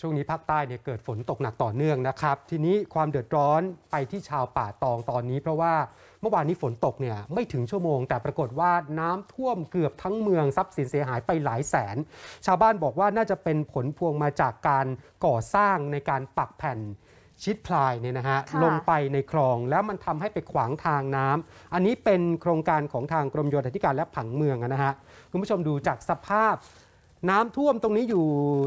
ช่วงนี้ภาคใต้เนี่ยเกิดฝนตกหนักต่อเนื่องนะครับ ทีนี้ความเดือดร้อนไปที่ชาวป่าตองตอนนี้ เพราะว่าเมื่อวานนี้ฝนตกเนี่ยไม่ถึงชั่วโมง แต่ปรากฏว่าน้ำท่วมเกือบทั้งเมืองทรัพย์สินเสียหายไปหลายแสน ชาวบ้านบอกว่าน่าจะเป็นผลพวงมาจากการก่อสร้างในการปักแผ่นชิดพลายเนี่ยนะฮะลงไปในคลองแล้วมันทำให้ไปขวางทางน้ำ อันนี้เป็นโครงการของทางกรมโยธาธิการและผังเมืองนะฮะคุณผู้ชมดูจากสภาพน้ำท่วมตรงนี้อยู่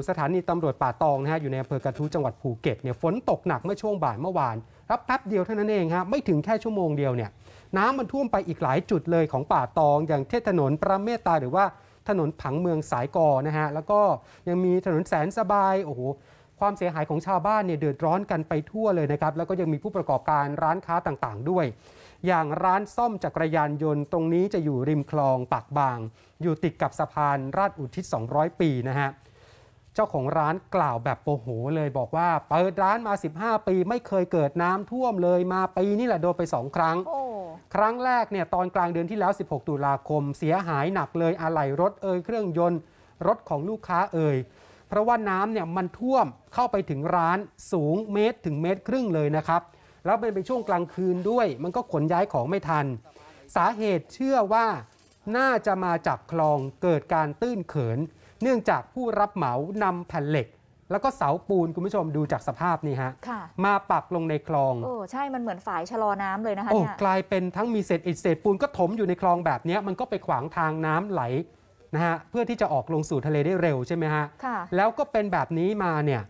สถานีตำรวจป่าตองนะฮะอยู่ในอำเภอกระทู้จังหวัดภูเก็ตเนี่ยฝนตกหนักเมื่อช่วงบ่ายเมื่อวาน รับแป๊บเดียวเท่านั้นเองฮะไม่ถึงแค่ชั่วโมงเดียวเนี่ยน้ำมันท่วมไปอีกหลายจุดเลยของป่าตองอย่างเทศถนนประเมตตาหรือว่าถนนผังเมืองสายกอนะฮะแล้วก็ยังมีถนนแสนสบายโอ้โหความเสียหายของชาวบ้านเนี่ยเดือดร้อนกันไปทั่วเลยนะครับ แล้วก็ยังมีผู้ประกอบการร้านค้าต่างๆ ด้วย อย่างร้านซ่อมจักรยานยนต์ตรงนี้จะอยู่ริมคลองปากบาง อยู่ติดกับสะพานราชอุทิศ 200 ปีนะฮะ เจ้าของร้านกล่าวแบบโปโหเลยบอกว่า เปิดร้านมา 15 ปีไม่เคยเกิดน้ำท่วมเลยมาปีนี่แหละโดนไปสองครั้ง ครั้งแรกเนี่ยตอนกลางเดือนที่แล้ว 16 ตุลาคมเสียหายหนักเลยอะไหล่รถเอ่ยเครื่องยนต์ รถของลูกค้าเอ่ยเพราะว่าน้ำเนี่ยมันท่วมเข้าไปถึงร้านสูงเมตรถึงเมตรครึ่งเลยนะครับแล้วเป็นไปช่วงกลางคืนด้วย มันก็ขนย้ายของไม่ทัน สาเหตุเชื่อว่าน่าจะมาจากคลองเกิดการตื้นเขิน เนื่องจากผู้รับเหมานำแผ่นเหล็ก แล้วก็เสาปูนคุณผู้ชมดูจากสภาพนี่ฮะะมาปักลงในคลองโอ้ใช่มันเหมือนฝายชะลอน้ำเลยนะคะโอ้กลายเป็นทั้งมีเศษอิฐเศษปูนก็ถมอยู่ในคลองแบบนี้มันก็ไปขวางทางน้ำไหลนะฮะเพื่อที่จะออกลงสู่ทะเลได้เร็วใช่ไหมฮะ แล้วก็เป็นแบบนี้มาเนี่ย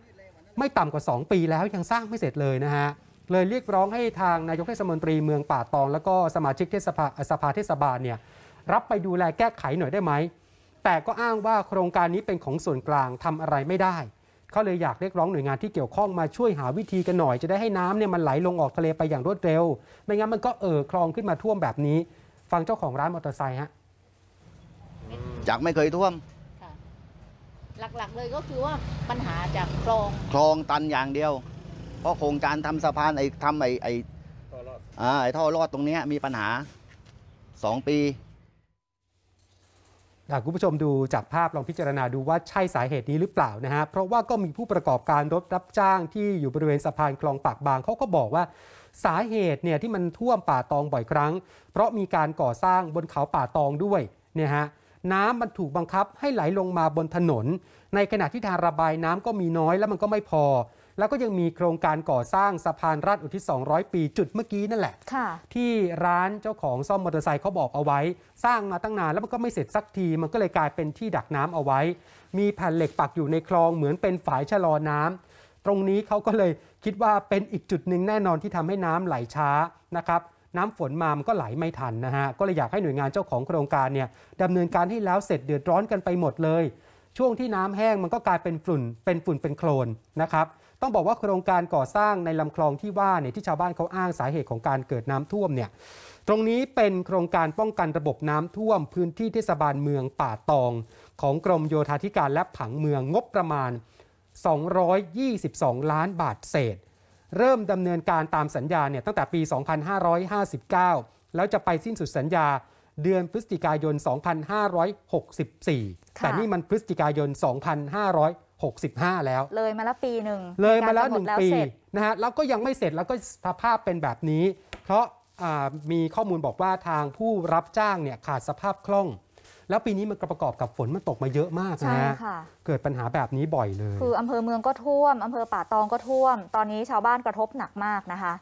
ไม่ต่ำกว่า 2 ปีแล้วยังสร้างไม่เสร็จเลยนะฮะ เลยเรียกร้องให้ทาง นายกเทศมนตรีเมืองป่าตอง แล้วก็สมาชิกเทศภาสภาเทศบาลเนี่ยรับไปดูแลแก้ไขหน่อยได้ไหม แต่ก็อ้างว่าโครงการนี้เป็นของส่วนกลางทำอะไรไม่ได้ เขาเลยอยากเรียกร้องหน่วยงานที่เกี่ยวข้องมาช่วยหาวิธีกันหน่อยจะได้ให้น้ำเนี่ยมันไหลลงออกทะเลไปอย่างรวดเร็ว ไม่งั้นมันก็เอ่อคลองขึ้นมาท่วมแบบนี้ ฟังเจ้าของร้านมอเตอร์ไซค์ฮะจากไม่เคยท่วม หลัก ๆ เลยก็คือว่าปัญหาจากคลอง คลองตันอย่างเดียว เพราะโครงการทำสะพานไอ้ทำไอ้ไอ้อไอ้ท่อรอดตรงนี้มีปัญหาสองปีอคุณผู้ชมดูจากภาพลองพิจารณาดูว่าใช่สาเหตุนี้หรือเปล่านะฮะ เพราะว่าก็มีผู้ประกอบการรถรับจ้างที่อยู่บริเวณสะพานคลองปากบางเขาก็บอกว่าสาเหตุเนี่ยที่มันท่วมป่าตองบ่อยครั้งเพราะมีการก่อสร้างบนเขาป่าตองด้วยเนี่ยฮะน้ำมันถูกบังคับให้ไหลลงมาบนถนน ในขณะที่ทางระบายน้ำก็มีน้อย แล้วมันก็ไม่พอ แล้วก็ยังมีโครงการก่อสร้างสะพานราชอุทิศ200 ปีจุดเมื่อกี้นั่นแหละที่ร้านเจ้าของซ่อมมอเตอร์ไซค์เขาบอกเอาไว้ สร้างมาตั้งนานแล้วมันก็ไม่เสร็จสักที มันก็เลยกลายเป็นที่ดักน้ำเอาไว้ มีแผ่นเหล็กปักอยู่ในคลองเหมือนเป็นฝายชะลอน้ำตรงนี้เขาก็เลยคิดว่าเป็นอีกจุดหนึ่งแน่นอนที่ทำให้น้ำไหลช้านะครับน้ำฝนมา มันก็ไหลไม่ทันนะฮะ ก็เลยอยากให้หน่วยงานเจ้าของโครงการเนี่ยดำเนินการให้แล้วเสร็จเดือดร้อนกันไปหมดเลย ช่วงที่น้ำแห้งมันก็กลายเป็นฝุ่น เป็นฝุ่นเป็นโคลนนะครับ ต้องบอกว่าโครงการก่อสร้างในลำคลองที่ว่าเนี่ยที่ชาวบ้านเขาอ้างสาเหตุของการเกิดน้ำท่วมเนี่ย ตรงนี้เป็นโครงการป้องกันระบบน้ำท่วมพื้นที่เทศบาลเมืองป่าตอง ของกรมโยธาธิการและผังเมืองงบประมาณ 222 ล้านบาทเศษเริ่มดำเนินการตามสัญญาเนี่ยตั้งแต่ปี 2559 แล้วจะไปสิ้นสุดสัญญา เดือนพฤศจิกายน 2564 แต่นี่มันพฤศจิกายน 2565 แล้ว เลยมาแล้วปีหนึ่งเลยมาแล้วหนึ่งปีนะฮะแล้วก็ยังไม่เสร็จแล้วก็สภาพเป็นแบบนี้เพราะมีข้อมูลบอกว่าทางผู้รับจ้างเนี่ยขาดสภาพคล่องแล้วปีนี้มันประกอบกับฝนมันตกมาเยอะมากนะเกิดปัญหาแบบนี้บ่อยเลย คืออำเภอเมืองก็ท่วมอำเภอป่าตองก็ท่วม ตอนนี้ชาวบ้านกระทบหนักมากนะคะ